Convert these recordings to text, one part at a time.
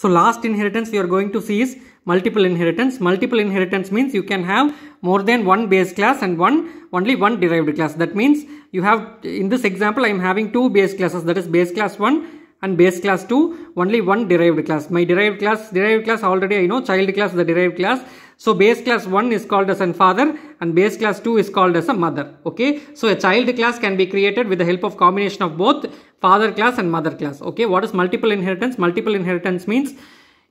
So last inheritance we are going to see is multiple inheritance. Multiple inheritance means you can have more than one base class and one only one derived class. That means you have in this example I am having two base classes that is base class 1 and base class 2 only one derived class. My derived class, derived class already I know child class the derived class. So base class 1 is called as a father and base class 2 is called as a mother. Okay. So a child class can be created with the help of combination of both father class and mother class. Okay. What is multiple inheritance? Multiple inheritance means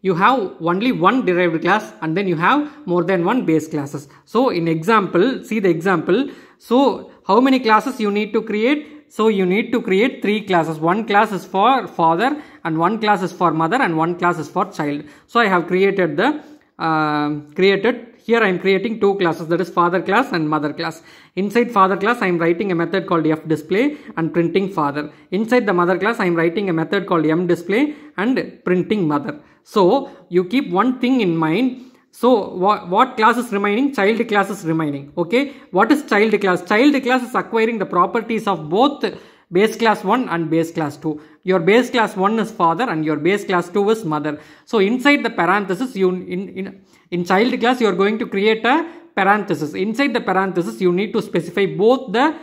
you have only one derived class and then you have more than one base classes. So in example, see the example. So how many classes you need to create? So you need to create three classes. One class is for father and one class is for mother and one class is for child. So I have created the uh, created here I am creating two classes that is father class and mother class. Inside father class I am writing a method called f display and printing father. Inside the mother class I am writing a method called m display and printing mother. So you keep one thing in mind so what, what class is remaining? Child class is remaining. Okay. What is child class? Child class is acquiring the properties of both base class 1 and base class 2. Your base class 1 is father and your base class 2 is mother. So inside the parenthesis, you in, in, in child class, you are going to create a parenthesis. Inside the parenthesis, you need to specify both the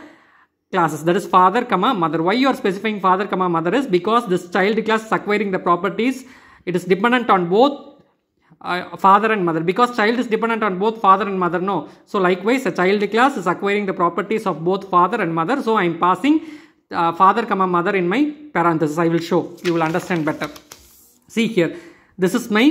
classes that is father comma mother why you are specifying father comma mother is because this child class is acquiring the properties it is dependent on both uh, father and mother because child is dependent on both father and mother no so likewise a child class is acquiring the properties of both father and mother so i am passing uh, father comma mother in my parenthesis i will show you will understand better see here this is my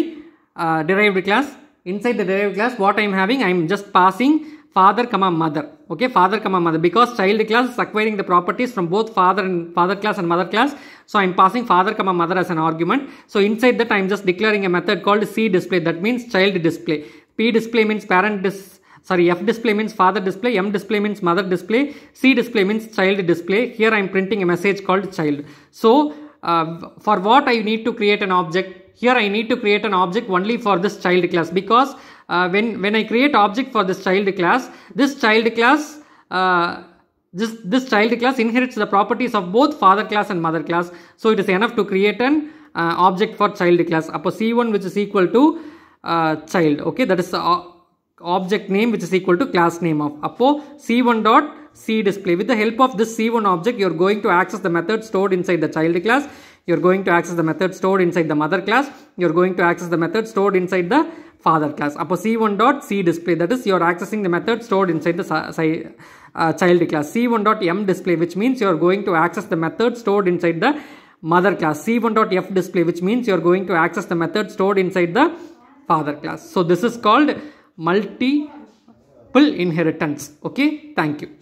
uh, derived class inside the derived class what i am having i am just passing father comma mother okay father comma mother because child class is acquiring the properties from both father and father class and mother class so i'm passing father comma mother as an argument so inside that i'm just declaring a method called c display that means child display p display means parent dis sorry f display means father display m display means mother display c display means child display here i'm printing a message called child so uh, for what i need to create an object here i need to create an object only for this child class because uh, when when I create object for this child class, this child class uh, this this child class inherits the properties of both father class and mother class. So it is enough to create an uh, object for child class. Up C1 which is equal to uh, child. Okay, that is the uh, object name which is equal to class name of. Uppo C1 dot C display. With the help of this C1 object, you're going to access the method stored inside the child class. You're going to access the method stored inside the mother class. You're going to access the method stored inside the father class. Appo c1 dot c display that is you are accessing the method stored inside the uh, child class. c1 dot m display which means you are going to access the method stored inside the mother class. c1 dot f display which means you are going to access the method stored inside the father class. So this is called multiple inheritance. Okay, thank you.